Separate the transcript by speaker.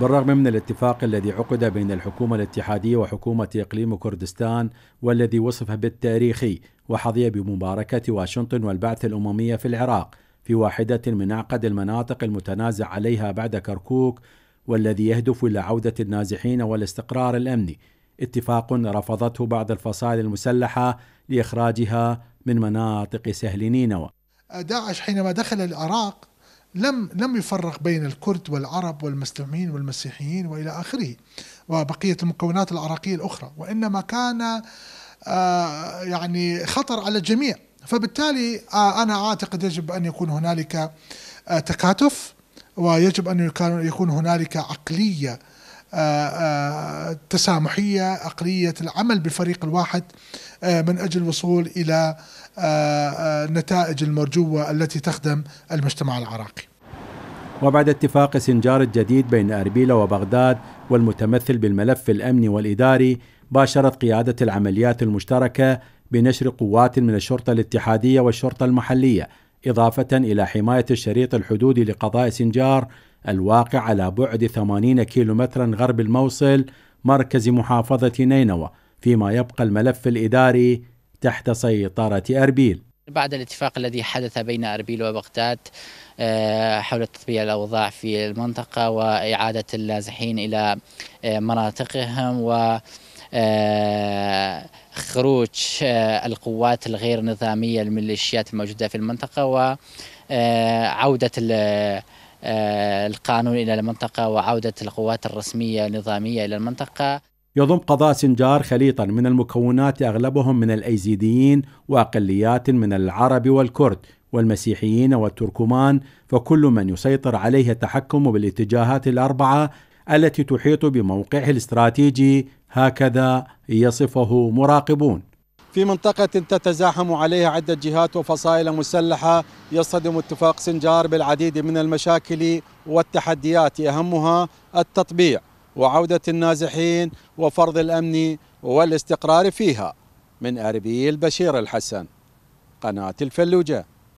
Speaker 1: بالرغم من الاتفاق الذي عقد بين الحكومة الاتحادية وحكومة إقليم كردستان والذي وصف بالتاريخي وحظي بمباركة واشنطن والبعثة الأممية في العراق في واحدة من أعقد المناطق المتنازع عليها بعد كركوك والذي يهدف إلى عودة النازحين والاستقرار الأمني اتفاق رفضته بعض الفصائل المسلحة لإخراجها من مناطق سهل نينوى
Speaker 2: داعش حينما دخل العراق لم لم يفرق بين الكرد والعرب والمسلمين والمسيحيين والى اخره وبقيه المكونات العراقيه الاخرى وانما كان آه، يعني خطر على الجميع فبالتالي آه، انا اعتقد يجب ان يكون هنالك آه، تكاتف ويجب ان يكون هنالك عقليه تسامحية عقلية العمل بالفريق الواحد آه، من أجل الوصول إلى النتائج آه، آه، المرجوة التي تخدم المجتمع العراقي
Speaker 1: وبعد اتفاق سنجار الجديد بين أربيلة وبغداد والمتمثل بالملف الأمني والإداري باشرت قيادة العمليات المشتركة بنشر قوات من الشرطة الاتحادية والشرطة المحلية إضافة إلى حماية الشريط الحدودي لقضاء سنجار الواقع على بعد 80 كيلومترا غرب الموصل مركز محافظة نينوى فيما يبقى الملف الإداري تحت سيطرة أربيل
Speaker 3: بعد الاتفاق الذي حدث بين أربيل وبغداد آه، حول تطبيع الأوضاع في المنطقة وإعادة النازحين إلى آه، مناطقهم و آه، خروج القوات الغير نظامية الميليشيات الموجودة في المنطقة وعودة آه، القانون إلى المنطقة وعودة القوات الرسمية النظامية إلى المنطقة
Speaker 1: يضم قضاء سنجار خليطا من المكونات أغلبهم من الأيزيديين وأقليات من العرب والكرد والمسيحيين والتركمان فكل من يسيطر عليه التحكم بالاتجاهات الأربعة التي تحيط بموقعه الاستراتيجي هكذا يصفه مراقبون
Speaker 4: في منطقة تتزاحم عليها عدة جهات وفصائل مسلحة يصطدم اتفاق سنجار بالعديد من المشاكل والتحديات أهمها التطبيع وعودة النازحين وفرض الأمن والاستقرار فيها من أربيل بشير الحسن قناة الفلوجة